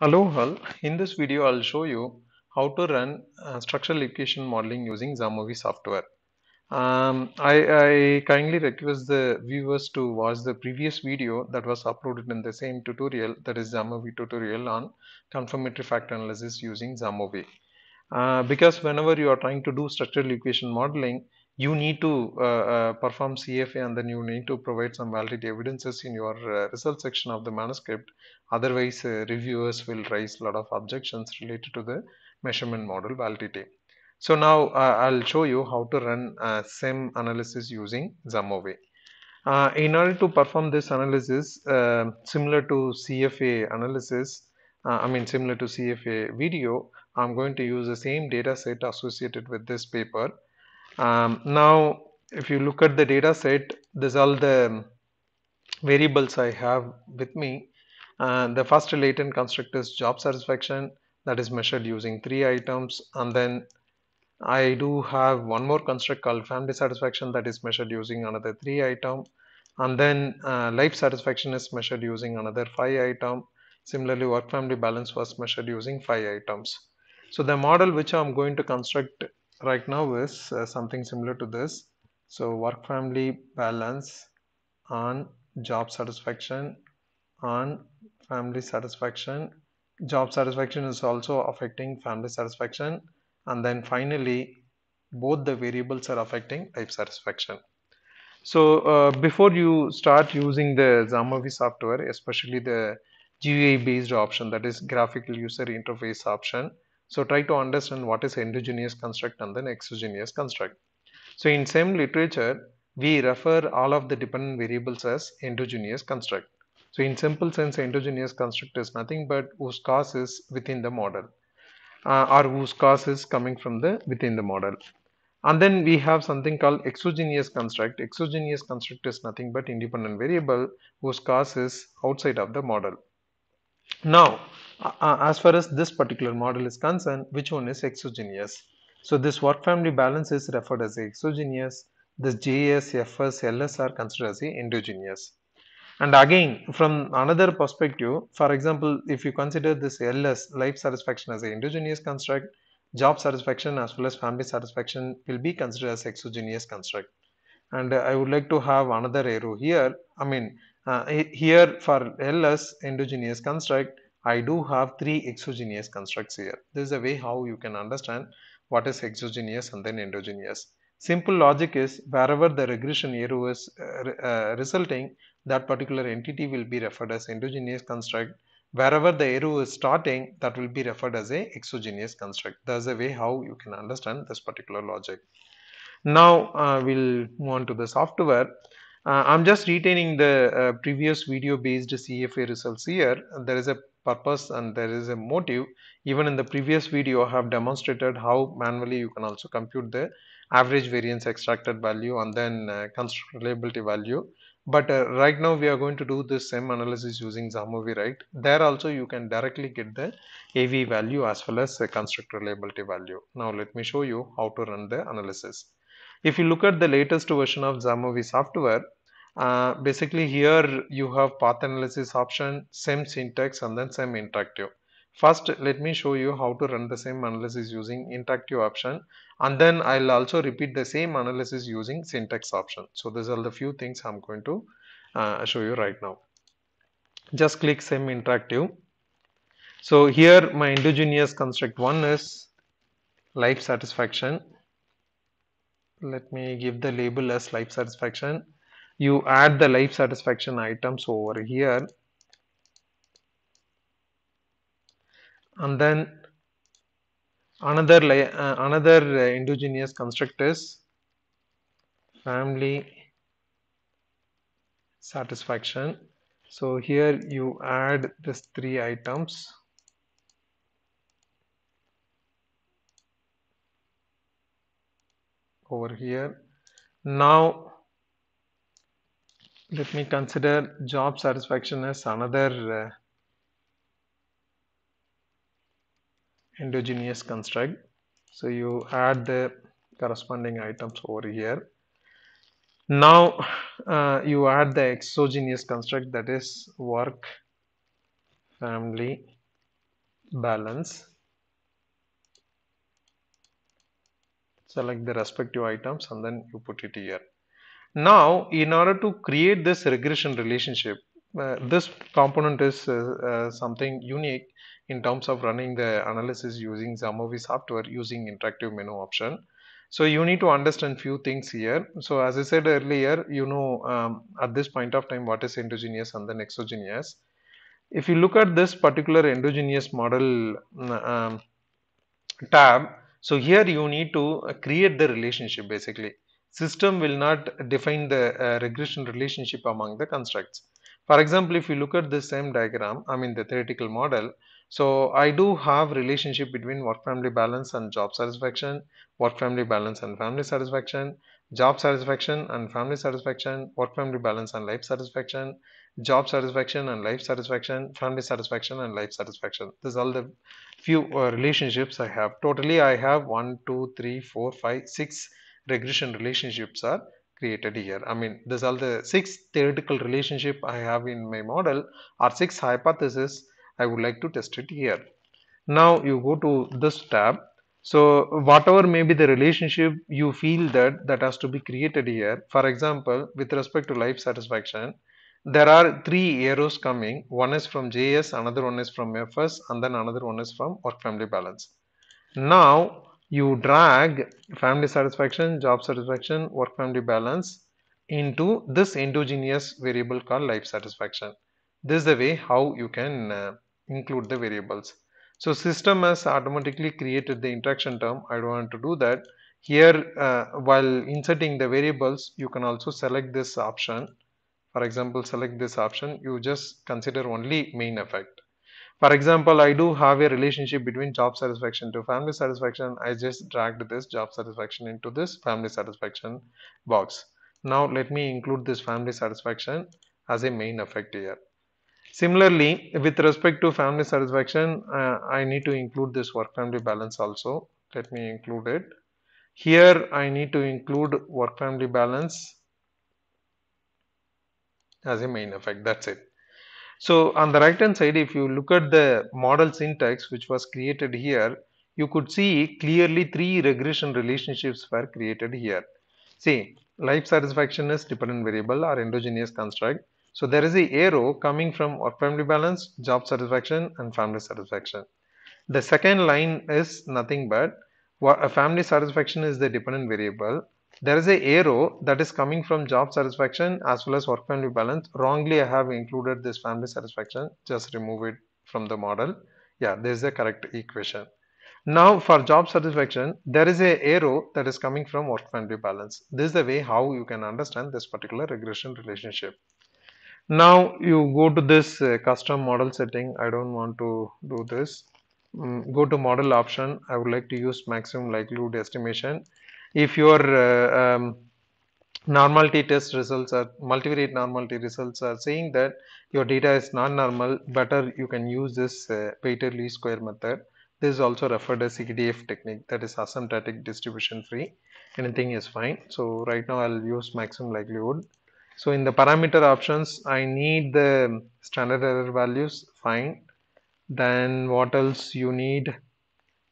all. in this video I'll show you how to run uh, structural equation modeling using Zamovi software. Um, I, I, kindly request the viewers to watch the previous video that was uploaded in the same tutorial that is Zamovi tutorial on confirmatory factor analysis using Zamovi. Uh, because whenever you are trying to do structural equation modeling, you need to uh, uh perform CFA and then you need to provide some validity evidences in your uh, result section of the manuscript Otherwise, uh, reviewers will raise a lot of objections related to the measurement model validity. So now uh, I'll show you how to run a uh, same analysis using Zamove. Uh, in order to perform this analysis, uh, similar to CFA analysis, uh, I mean similar to CFA video, I'm going to use the same data set associated with this paper. Um, now, if you look at the data set, these are all the variables I have with me and the first latent construct is job satisfaction that is measured using three items. And then I do have one more construct called family satisfaction that is measured using another three item. And then uh, life satisfaction is measured using another five item. Similarly, work family balance was measured using five items. So the model which I'm going to construct right now is uh, something similar to this. So work family balance on job satisfaction on family satisfaction job satisfaction is also affecting family satisfaction and then finally both the variables are affecting life satisfaction so uh, before you start using the Zamavi software especially the GUI based option that is graphical user interface option so try to understand what is endogenous construct and then exogenous construct so in same literature we refer all of the dependent variables as endogenous construct so in simple sense, endogenous construct is nothing but whose cause is within the model uh, or whose cause is coming from the within the model. And then we have something called exogenous construct. Exogenous construct is nothing but independent variable whose cause is outside of the model. Now, uh, uh as far as this particular model is concerned, which one is exogenous? So this work family balance is referred as exogenous. This JS, FS, LS are considered as endogenous. And again, from another perspective, for example, if you consider this LS, life satisfaction as an endogenous construct, job satisfaction as well as family satisfaction will be considered as exogenous construct. And uh, I would like to have another arrow here. I mean, uh, here for LS, endogenous construct, I do have three exogenous constructs here. This is a way how you can understand what is exogenous and then endogenous. Simple logic is wherever the regression arrow is uh, uh resulting, that particular entity will be referred as endogenous construct. Wherever the arrow is starting, that will be referred as a exogenous construct. That's the way how you can understand this particular logic. Now uh, we'll move on to the software. Uh, I'm just retaining the uh, previous video based CFA results here. There is a purpose and there is a motive. Even in the previous video, I have demonstrated how manually you can also compute the average variance extracted value and then uh, construct reliability value but uh, right now we are going to do the same analysis using Zamovi, right? There also you can directly get the AV value as well as the constructor reliability value. Now let me show you how to run the analysis. If you look at the latest version of Zamovi software, uh, basically here you have path analysis option, same syntax and then same interactive. First, let me show you how to run the same analysis using interactive option and then I'll also repeat the same analysis using syntax option. So these are the few things I'm going to uh, show you right now. Just click same interactive. So here my endogenous construct one is life satisfaction. Let me give the label as life satisfaction. You add the life satisfaction items over here and then another uh, another uh, construct is family satisfaction so here you add these three items over here now let me consider job satisfaction as another uh, endogenous construct so you add the corresponding items over here now uh, you add the exogenous construct that is work family balance select the respective items and then you put it here now in order to create this regression relationship uh, this component is uh, uh, something unique in terms of running the analysis using Zamovi software using interactive menu option. So you need to understand few things here. So as I said earlier, you know um, at this point of time what is endogenous and then exogenous. If you look at this particular endogenous model mm, um, tab, so here you need to create the relationship basically. System will not define the uh, regression relationship among the constructs. For example, if you look at this same diagram, I mean the theoretical model, so I do have relationship between work family balance and job satisfaction, work family balance and family satisfaction, job satisfaction and family satisfaction, work family balance and life satisfaction, job satisfaction and life satisfaction, family satisfaction and life satisfaction. These are all the few uh, relationships I have. Totally I have one, two, three, four, five, six regression relationships are created here. I mean, these are the six theoretical relationship I have in my model or six hypothesis I would like to test it here. Now you go to this tab. So whatever may be the relationship you feel that that has to be created here. For example, with respect to life satisfaction, there are three arrows coming. One is from JS, another one is from FS and then another one is from work family balance. Now you drag family satisfaction, job satisfaction, work family balance into this endogenous variable called life satisfaction. This is the way how you can uh, include the variables. So system has automatically created the interaction term. I don't want to do that. Here uh, while inserting the variables, you can also select this option. For example, select this option. You just consider only main effect for example i do have a relationship between job satisfaction to family satisfaction i just dragged this job satisfaction into this family satisfaction box now let me include this family satisfaction as a main effect here similarly with respect to family satisfaction uh, i need to include this work family balance also let me include it here i need to include work family balance as a main effect that's it so on the right hand side, if you look at the model syntax which was created here, you could see clearly three regression relationships were created here. See, life satisfaction is dependent variable or endogenous construct. So there is a arrow coming from work family balance, job satisfaction and family satisfaction. The second line is nothing but a family satisfaction is the dependent variable there is a arrow that is coming from job satisfaction as well as work family balance wrongly i have included this family satisfaction just remove it from the model yeah this is the correct equation now for job satisfaction there is a arrow that is coming from work family balance this is the way how you can understand this particular regression relationship now you go to this uh, custom model setting i don't want to do this mm, go to model option i would like to use maximum likelihood estimation if your uh, um, normality test results are multivariate normality results are saying that your data is non-normal better you can use this uh, Pater least square method this is also referred as CDF technique that is asymptotic distribution free anything is fine so right now I'll use maximum likelihood so in the parameter options I need the standard error values fine then what else you need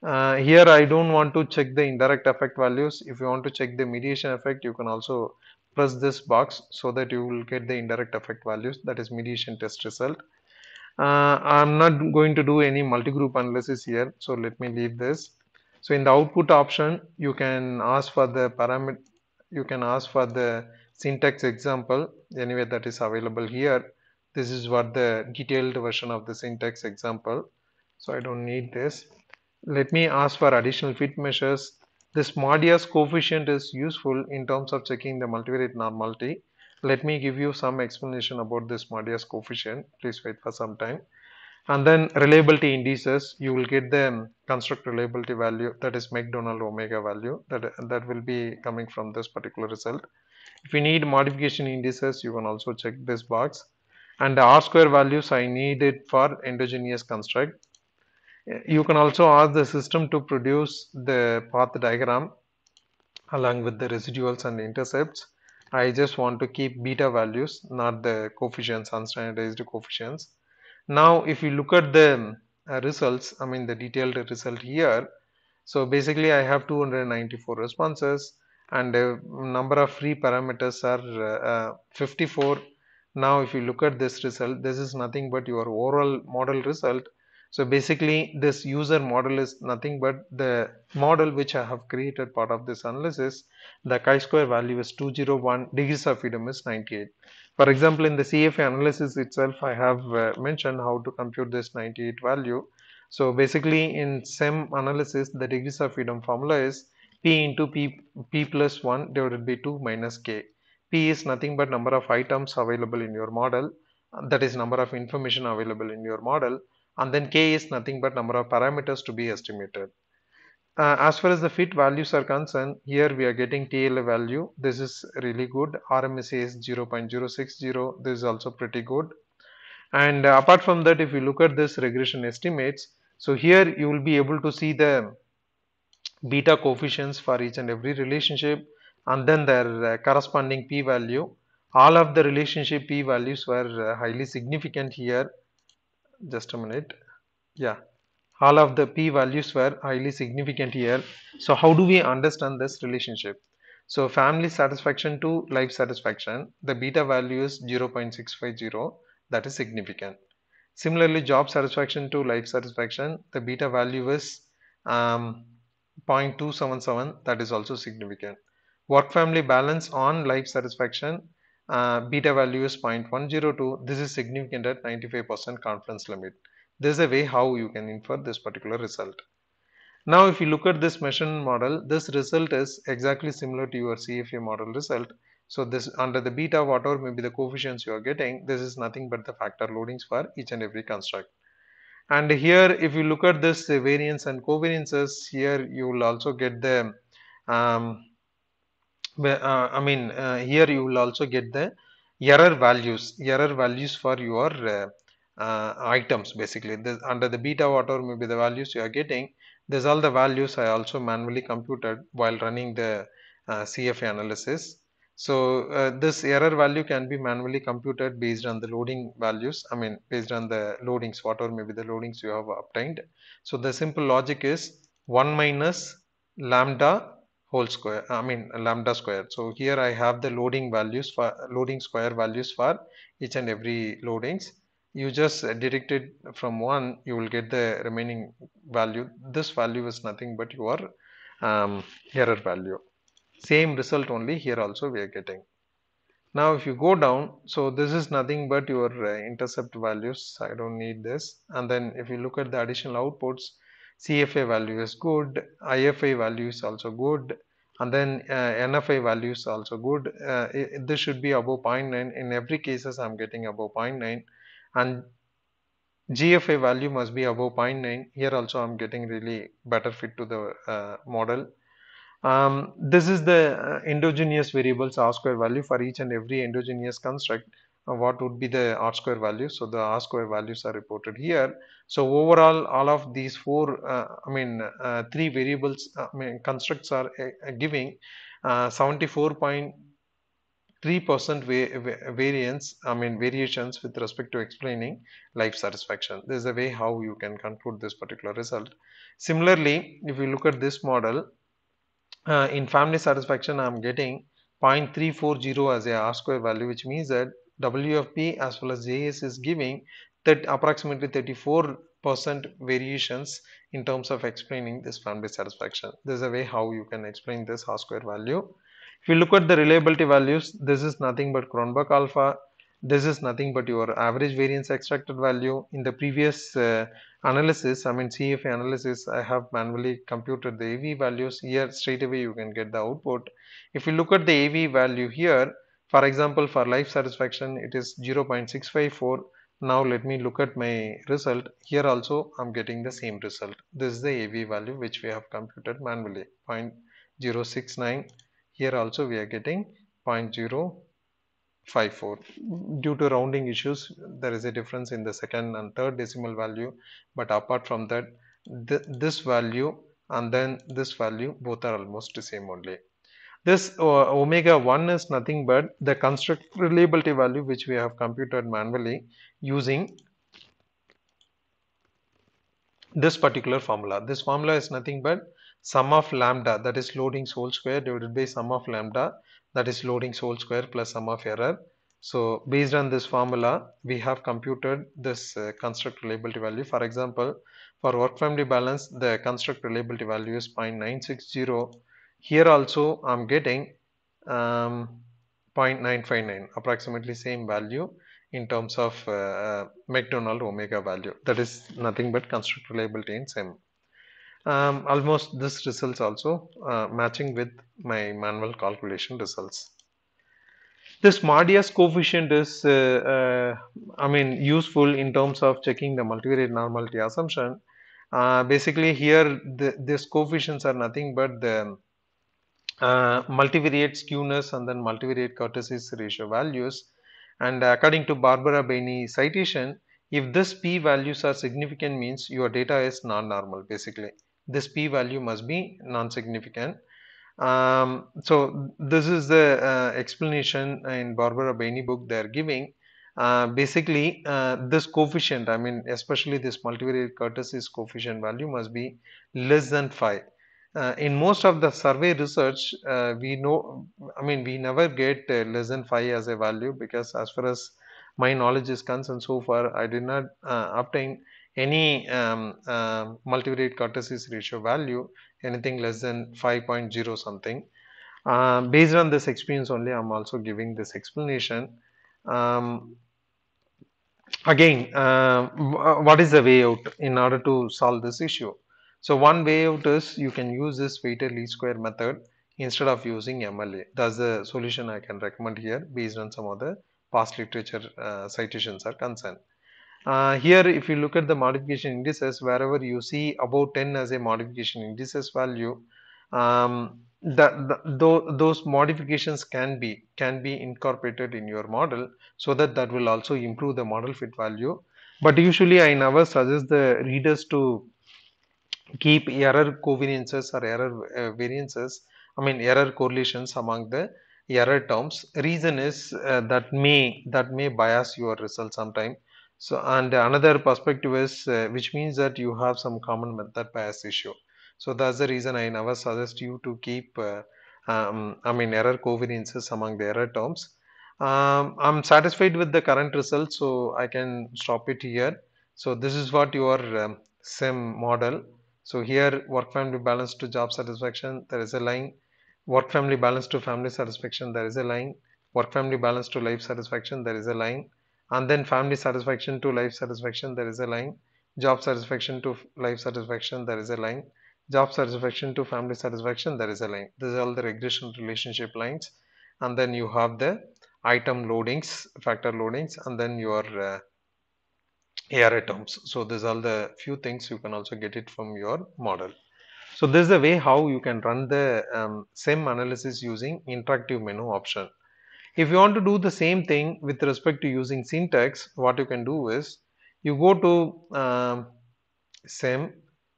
uh, here I don't want to check the indirect effect values if you want to check the mediation effect you can also press this box so that you will get the indirect effect values that is mediation test result uh, I'm not going to do any multi-group analysis here so let me leave this so in the output option you can ask for the parameter you can ask for the syntax example anyway that is available here this is what the detailed version of the syntax example so I don't need this let me ask for additional fit measures. This modius coefficient is useful in terms of checking the multivariate normality. Let me give you some explanation about this modius coefficient. Please wait for some time. And then reliability indices, you will get the construct reliability value that is McDonald omega value that, that will be coming from this particular result. If you need modification indices, you can also check this box. And the R square values I need it for endogenous construct you can also ask the system to produce the path diagram along with the residuals and intercepts. I just want to keep beta values, not the coefficients, unstandardized coefficients. Now, if you look at the uh, results, I mean the detailed result here. So basically, I have 294 responses and the number of free parameters are uh, uh, 54. Now, if you look at this result, this is nothing but your overall model result so basically this user model is nothing but the model which I have created part of this analysis. The chi-square value is 201, degrees of freedom is 98. For example, in the CFA analysis itself, I have uh, mentioned how to compute this 98 value. So basically in SEM analysis, the degrees of freedom formula is P into P, P plus 1 divided by 2 minus K. P is nothing but number of items available in your model. That is number of information available in your model and then k is nothing but number of parameters to be estimated. Uh, as far as the fit values are concerned, here we are getting TLA value. This is really good. RMSA is 0.060. This is also pretty good. And uh, apart from that, if you look at this regression estimates, so here you will be able to see the beta coefficients for each and every relationship and then their uh, corresponding p-value. All of the relationship p-values were uh, highly significant here just a minute yeah all of the p values were highly significant here so how do we understand this relationship so family satisfaction to life satisfaction the beta value is 0.650 that is significant similarly job satisfaction to life satisfaction the beta value is um, 0.277 that is also significant work family balance on life satisfaction uh, beta value is 0.102 this is significant at 95% confidence limit this is a way how you can infer this particular result now if you look at this measurement model this result is exactly similar to your CFA model result so this under the beta whatever may be the coefficients you are getting this is nothing but the factor loadings for each and every construct and here if you look at this variance and covariances here you will also get the um, uh, I mean uh, here you will also get the error values error values for your uh, uh items basically this, under the beta water, maybe the values you are getting these all the values I also manually computed while running the uh, CFA analysis so uh, this error value can be manually computed based on the loading values I mean based on the loadings water maybe the loadings you have obtained so the simple logic is 1 minus lambda whole square i mean lambda square so here i have the loading values for loading square values for each and every loadings you just direct it from one you will get the remaining value this value is nothing but your um, error value same result only here also we are getting now if you go down so this is nothing but your uh, intercept values i don't need this and then if you look at the additional outputs CFA value is good, IFA value is also good, and then uh, NFA value is also good. Uh, it, this should be above 0.9. In every cases, I'm getting above 0.9, and GFA value must be above 0.9. Here also, I'm getting really better fit to the uh, model. Um, this is the uh, endogenous variables R square value for each and every endogenous construct what would be the R square value. So the R square values are reported here. So overall, all of these four, uh, I mean, uh, three variables, uh, I mean, constructs are uh, uh giving 74.3% uh, variance, I mean, variations with respect to explaining life satisfaction. This is the way how you can conclude this particular result. Similarly, if you look at this model, in family satisfaction, I'm getting 0.340 as a R square value, which means that W of P as well as JS is giving that approximately 34 percent variations in terms of explaining this fan base satisfaction this is a way how you can explain this R square value if you look at the reliability values this is nothing but Kronberg alpha this is nothing but your average variance extracted value in the previous uh, analysis i mean cfa analysis i have manually computed the av values here straight away you can get the output if you look at the av value here for example for life satisfaction it is 0.654 now let me look at my result here also i'm getting the same result this is the av value which we have computed manually 0.069 here also we are getting 0.054 due to rounding issues there is a difference in the second and third decimal value but apart from that th this value and then this value both are almost the same only this uh, omega 1 is nothing but the construct reliability value which we have computed manually using this particular formula. This formula is nothing but sum of lambda that is loading whole square divided by sum of lambda that is loading whole square plus sum of error. So based on this formula, we have computed this uh, construct reliability value. For example, for work family balance, the construct reliability value is 0.960 here also I'm getting um, 0.959 approximately same value in terms of uh, uh, McDonald omega value that is nothing but construct reliability in SIM. Um, almost this results also uh, matching with my manual calculation results. This MADIAS coefficient is uh, uh, I mean useful in terms of checking the multivariate normality assumption. Uh, basically here the, these coefficients are nothing but the uh, multivariate skewness and then multivariate cortices ratio values. And uh, according to Barbara Bainey citation, if this p values are significant means your data is non-normal basically. This p value must be non-significant. Um, so this is the uh, explanation in Barbara Bainey book they are giving. Uh, basically, uh, this coefficient, I mean, especially this multivariate Curtis's coefficient value must be less than 5 uh, in most of the survey research uh, we know i mean we never get uh, less than 5 as a value because as far as my knowledge is concerned so far i did not uh, obtain any um, uh, multivariate cortices ratio value anything less than 5.0 something uh, based on this experience only i'm also giving this explanation um, again what is the way out in order to solve this issue so one way out is you can use this weighted least square method instead of using MLA. That's the solution I can recommend here based on some of the past literature uh, citations are concerned. Uh, here if you look at the modification indices wherever you see above 10 as a modification indices value um, those modifications can be can be incorporated in your model so that that will also improve the model fit value but usually I never suggest the readers to keep error covariances or error uh, variances, I mean error correlations among the error terms. Reason is uh, that may that may bias your result sometime. So and another perspective is uh, which means that you have some common method bias issue. So that's the reason I never suggest you to keep um, I mean error covariances among the error terms. Um, I'm satisfied with the current result so I can stop it here. So this is what your um, SIM model so here work family balance to job satisfaction, there is a line. Work family balance to family satisfaction, there is a line. Work family balance to life satisfaction, there is a line. And then family satisfaction to life satisfaction, there is a line. Job satisfaction to life satisfaction, there is a line. Job satisfaction to family satisfaction, there is a line. These are all the regression relationship lines. And then you have the item loadings, factor loadings, and then your uh, ARA terms. So these are the few things you can also get it from your model. So this is the way how you can run the um, analysis using interactive menu option. If you want to do the same thing with respect to using syntax, what you can do is you go to um, SIM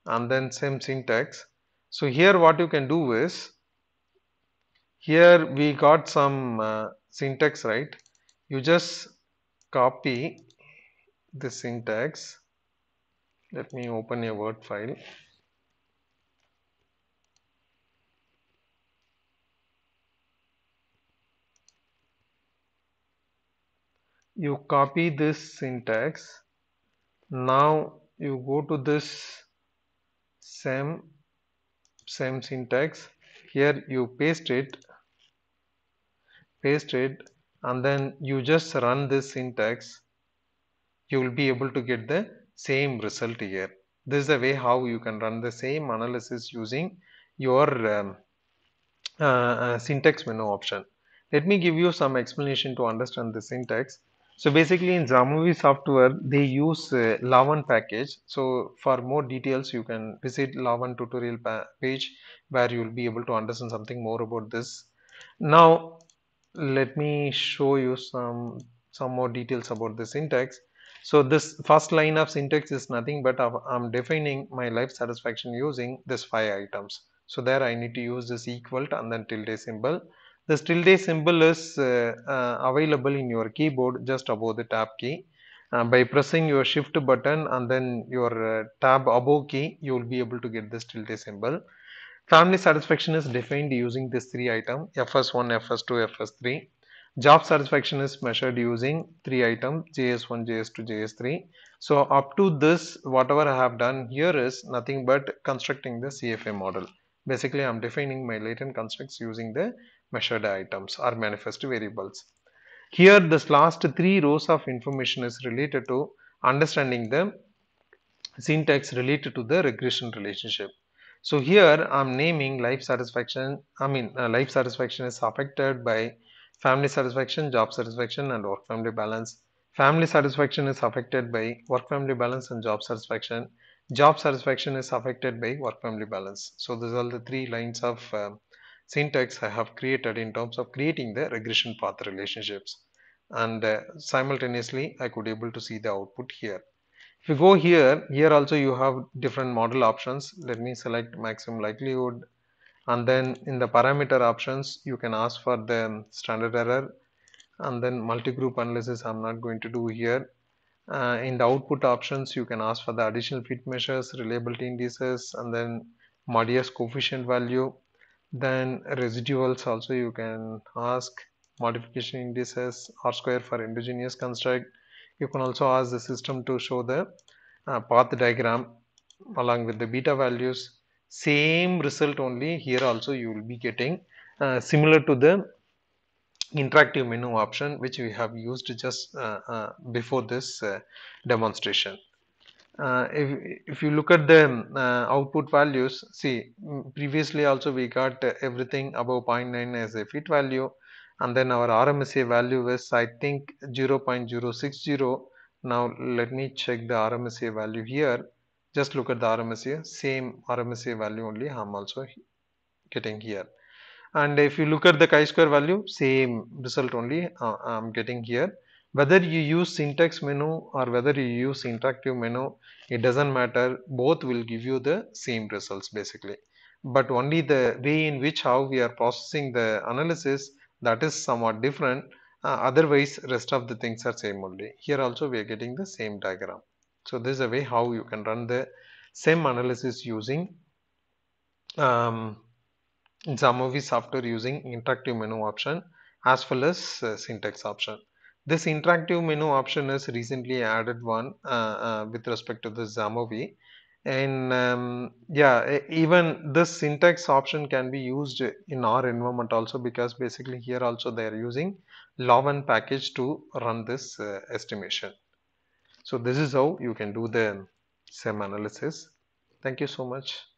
and then same syntax. So here what you can do is here we got some uh, syntax right. You just copy the syntax let me open a word file you copy this syntax now you go to this same same syntax here you paste it paste it and then you just run this syntax you will be able to get the same result here this is the way how you can run the same analysis using your um, uh, uh syntax menu option let me give you some explanation to understand the syntax so basically in Zamovi software they use uh, Lavan package so for more details you can visit Lavan tutorial page where you will be able to understand something more about this now let me show you some some more details about the syntax so this first line of syntax is nothing but I'm defining my life satisfaction using this five items. So there I need to use this equal to and then tilde symbol. This tilde symbol is uh, uh, available in your keyboard just above the tab key. Uh, by pressing your shift button and then your uh, tab above key, you will be able to get this tilde symbol. Family satisfaction is defined using this three item FS1, FS2, FS3 Job satisfaction is measured using three items JS1, JS2, JS3. So up to this, whatever I have done here is nothing but constructing the CFA model. Basically, I'm defining my latent constructs using the measured items or manifest variables. Here, this last three rows of information is related to understanding the syntax related to the regression relationship. So here I'm naming life satisfaction, I mean uh, life satisfaction is affected by family satisfaction, job satisfaction, and work family balance. Family satisfaction is affected by work family balance and job satisfaction. Job satisfaction is affected by work family balance. So, these are the three lines of um, syntax I have created in terms of creating the regression path relationships. And uh, simultaneously, I could able to see the output here. If you go here, here also you have different model options. Let me select maximum likelihood, and then in the parameter options you can ask for the standard error and then multi-group analysis I'm not going to do here uh, in the output options you can ask for the additional fit measures reliability indices and then MODIUS coefficient value then residuals also you can ask modification indices R square for endogenous construct you can also ask the system to show the uh, path diagram along with the beta values same result only here also you will be getting uh, similar to the interactive menu option which we have used just uh, uh, before this uh, demonstration. Uh, if, if you look at the uh, output values see mm, previously also we got everything above 0.9 as a fit value and then our RMSA value was I think 0.060 now let me check the RMSA value here just look at the RMSA same RMSA value only I'm also getting here and if you look at the chi-square value same result only uh, I'm getting here whether you use syntax menu or whether you use interactive menu it doesn't matter both will give you the same results basically but only the way in which how we are processing the analysis that is somewhat different uh, otherwise rest of the things are same only here also we are getting the same diagram so this is a way how you can run the same analysis using um, Zamovi software using interactive menu option as well as uh, syntax option. This interactive menu option is recently added one uh, uh, with respect to the Zamovi and um, yeah even this syntax option can be used in our environment also because basically here also they are using Lovan package to run this uh, estimation. So this is how you can do the SEM analysis. Thank you so much.